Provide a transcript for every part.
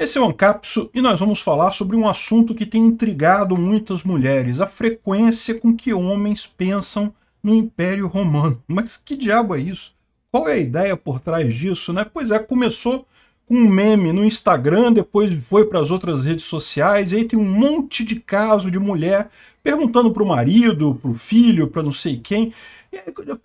Esse é o Ancapso e nós vamos falar sobre um assunto que tem intrigado muitas mulheres, a frequência com que homens pensam no Império Romano. Mas que diabo é isso? Qual é a ideia por trás disso, né? Pois é, começou com um meme no Instagram, depois foi para as outras redes sociais, e aí tem um monte de caso de mulher perguntando para o marido, para o filho, para não sei quem,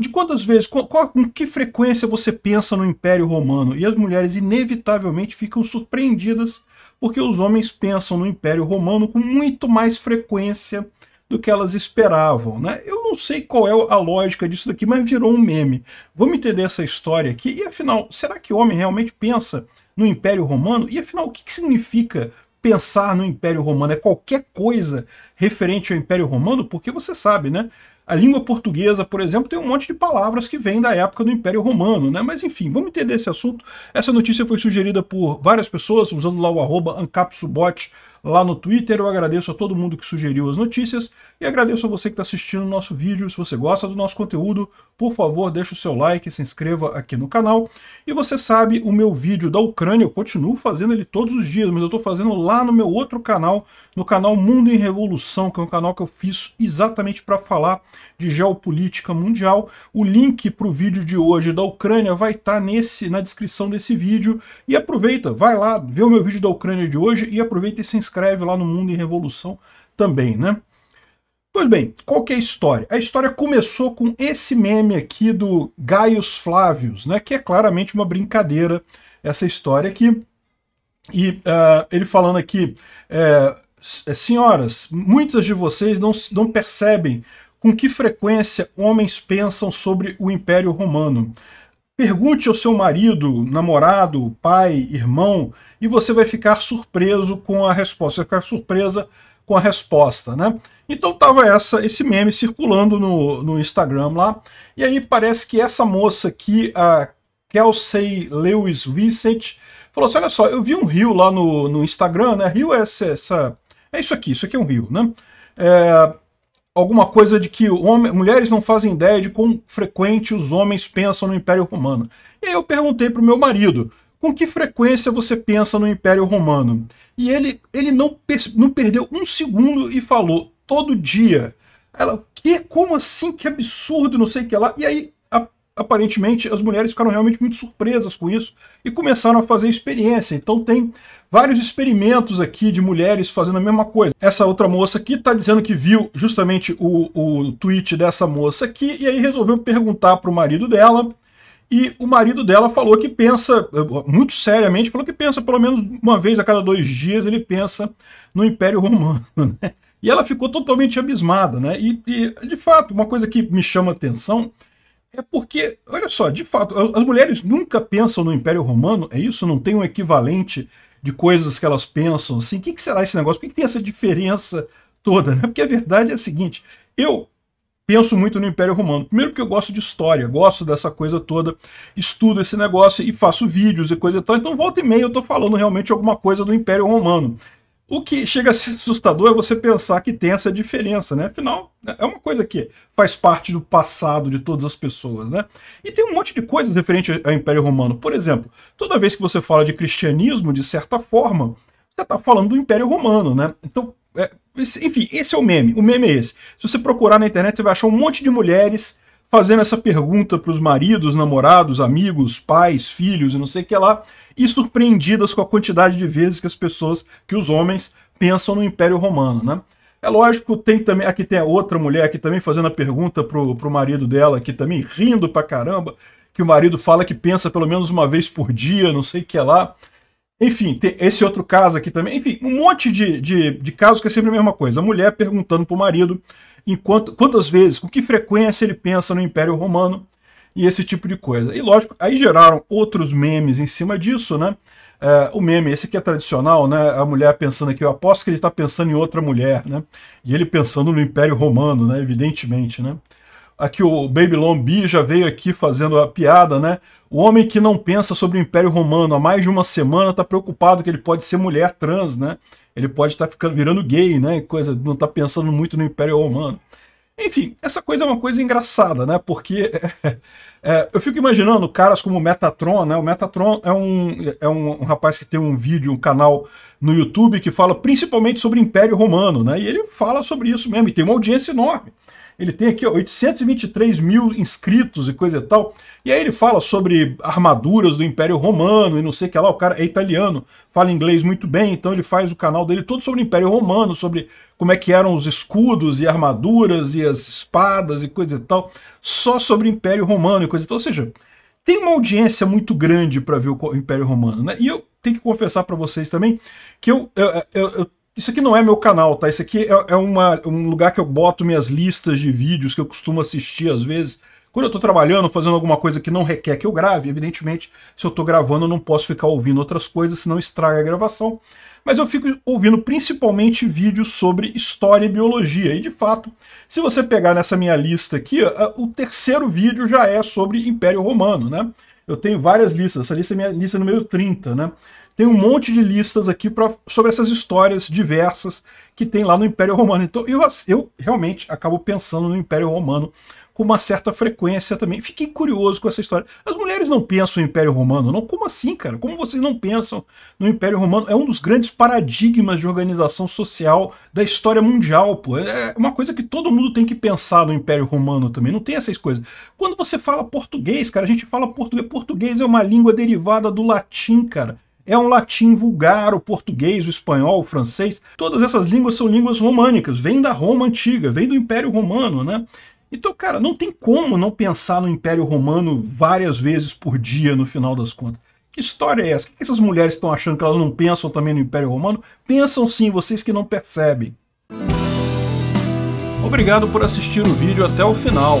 de quantas vezes, com, com que frequência você pensa no Império Romano? E as mulheres inevitavelmente ficam surpreendidas porque os homens pensam no Império Romano com muito mais frequência do que elas esperavam. Né? Eu não sei qual é a lógica disso daqui, mas virou um meme. Vamos entender essa história aqui. E afinal, será que o homem realmente pensa no Império Romano? E afinal, o que, que significa pensar no Império Romano? É qualquer coisa referente ao Império Romano? Porque você sabe, né? A língua portuguesa, por exemplo, tem um monte de palavras que vêm da época do Império Romano, né? Mas enfim, vamos entender esse assunto. Essa notícia foi sugerida por várias pessoas, usando lá o arroba ancapsubot lá no Twitter. Eu agradeço a todo mundo que sugeriu as notícias e agradeço a você que está assistindo o nosso vídeo. Se você gosta do nosso conteúdo, por favor, deixe o seu like, se inscreva aqui no canal. E você sabe, o meu vídeo da Ucrânia, eu continuo fazendo ele todos os dias, mas eu estou fazendo lá no meu outro canal, no canal Mundo em Revolução, que é um canal que eu fiz exatamente para falar de geopolítica mundial. O link para o vídeo de hoje da Ucrânia vai estar tá nesse na descrição desse vídeo. E aproveita, vai lá, vê o meu vídeo da Ucrânia de hoje e aproveita e se inscreva escreve lá no Mundo em Revolução também, né? Pois bem, qual que é a história? A história começou com esse meme aqui do Gaius Flávios, né, que é claramente uma brincadeira essa história aqui. E uh, ele falando aqui, é, eh, senhoras, muitas de vocês não, não percebem com que frequência homens pensam sobre o Império Romano. Pergunte ao seu marido, namorado, pai, irmão, e você vai ficar surpreso com a resposta. Você vai ficar surpresa com a resposta, né? Então tava essa, esse meme circulando no, no Instagram lá. E aí parece que essa moça aqui, a Kelsey Lewis Vicent, falou assim: olha só, eu vi um rio lá no, no Instagram, né? Rio é essa, essa, É isso aqui, isso aqui é um rio, né? É, alguma coisa de que homem, mulheres não fazem ideia de quão frequente os homens pensam no Império Romano. E aí eu perguntei para o meu marido, com que frequência você pensa no Império Romano? E ele, ele não, não perdeu um segundo e falou, todo dia. Ela, que? Como assim? Que absurdo, não sei o que lá. E aí aparentemente as mulheres ficaram realmente muito surpresas com isso e começaram a fazer experiência. Então tem vários experimentos aqui de mulheres fazendo a mesma coisa. Essa outra moça aqui está dizendo que viu justamente o, o tweet dessa moça aqui e aí resolveu perguntar para o marido dela e o marido dela falou que pensa, muito seriamente, falou que pensa pelo menos uma vez a cada dois dias ele pensa no Império Romano, né? E ela ficou totalmente abismada, né? E, e de fato, uma coisa que me chama atenção é porque, olha só, de fato, as mulheres nunca pensam no Império Romano, é isso? Não tem um equivalente de coisas que elas pensam, assim? O que, que será esse negócio? Por que, que tem essa diferença toda, né? Porque a verdade é a seguinte, eu penso muito no Império Romano. Primeiro porque eu gosto de história, gosto dessa coisa toda, estudo esse negócio e faço vídeos e coisa e tal. Então volta e meia eu estou falando realmente alguma coisa do Império Romano. O que chega a ser assustador é você pensar que tem essa diferença, né? Afinal, é uma coisa que faz parte do passado de todas as pessoas, né? E tem um monte de coisas referente ao Império Romano. Por exemplo, toda vez que você fala de cristianismo, de certa forma, você está falando do Império Romano, né? Então, é, enfim, esse é o meme. O meme é esse. Se você procurar na internet, você vai achar um monte de mulheres fazendo essa pergunta para os maridos, namorados, amigos, pais, filhos e não sei o que lá, e surpreendidas com a quantidade de vezes que as pessoas, que os homens, pensam no Império Romano, né? É lógico, tem também, aqui tem a outra mulher aqui também fazendo a pergunta para o marido dela aqui também, rindo pra caramba, que o marido fala que pensa pelo menos uma vez por dia, não sei o que lá. Enfim, tem esse outro caso aqui também. Enfim, um monte de, de, de casos que é sempre a mesma coisa. A mulher perguntando para o marido enquanto quantas vezes, com que frequência ele pensa no Império Romano e esse tipo de coisa. E lógico, aí geraram outros memes em cima disso, né? É, o meme, esse aqui é tradicional, né? A mulher pensando aqui, eu aposto que ele está pensando em outra mulher, né? E ele pensando no Império Romano, né? Evidentemente, né? Aqui o Baby Lombi já veio aqui fazendo a piada, né? O homem que não pensa sobre o Império Romano há mais de uma semana está preocupado que ele pode ser mulher trans, né? Ele pode estar tá ficando virando gay, né? Coisa, não está pensando muito no Império Romano. Enfim, essa coisa é uma coisa engraçada, né? Porque é, é, eu fico imaginando caras como o Metatron, né? O Metatron é, um, é um, um, rapaz que tem um vídeo, um canal no YouTube que fala principalmente sobre o Império Romano, né? E ele fala sobre isso mesmo, e tem uma audiência enorme. Ele tem aqui ó, 823 mil inscritos e coisa e tal. E aí ele fala sobre armaduras do Império Romano e não sei o que lá. O cara é italiano, fala inglês muito bem, então ele faz o canal dele todo sobre o Império Romano, sobre como é que eram os escudos e armaduras e as espadas e coisa e tal. Só sobre o Império Romano e coisa e tal. Ou seja, tem uma audiência muito grande para ver o Império Romano, né? E eu tenho que confessar para vocês também que eu, eu, eu, eu isso aqui não é meu canal, tá? Isso aqui é, é uma, um lugar que eu boto minhas listas de vídeos que eu costumo assistir às vezes. Quando eu estou trabalhando, fazendo alguma coisa que não requer que eu grave, evidentemente, se eu estou gravando, eu não posso ficar ouvindo outras coisas, senão estraga a gravação. Mas eu fico ouvindo principalmente vídeos sobre história e biologia. E, de fato, se você pegar nessa minha lista aqui, o terceiro vídeo já é sobre Império Romano, né? Eu tenho várias listas. Essa lista é minha lista número 30, né? tem um monte de listas aqui pra, sobre essas histórias diversas que tem lá no Império Romano. Então eu, eu realmente acabo pensando no Império Romano com uma certa frequência também. Fiquei curioso com essa história. As mulheres não pensam no Império Romano, não? Como assim, cara? Como vocês não pensam no Império Romano? É um dos grandes paradigmas de organização social da história mundial, pô. É, é uma coisa que todo mundo tem que pensar no Império Romano também. Não tem essas coisas. Quando você fala português, cara, a gente fala português. Português é uma língua derivada do latim, cara é um latim vulgar, o português, o espanhol, o francês. Todas essas línguas são línguas românicas, vêm da Roma antiga, vêm do Império Romano, né? Então, cara, não tem como não pensar no Império Romano várias vezes por dia, no final das contas. Que história é essa? O que essas mulheres estão achando que elas não pensam também no Império Romano? Pensam sim, vocês que não percebem. Obrigado por assistir o vídeo até o final.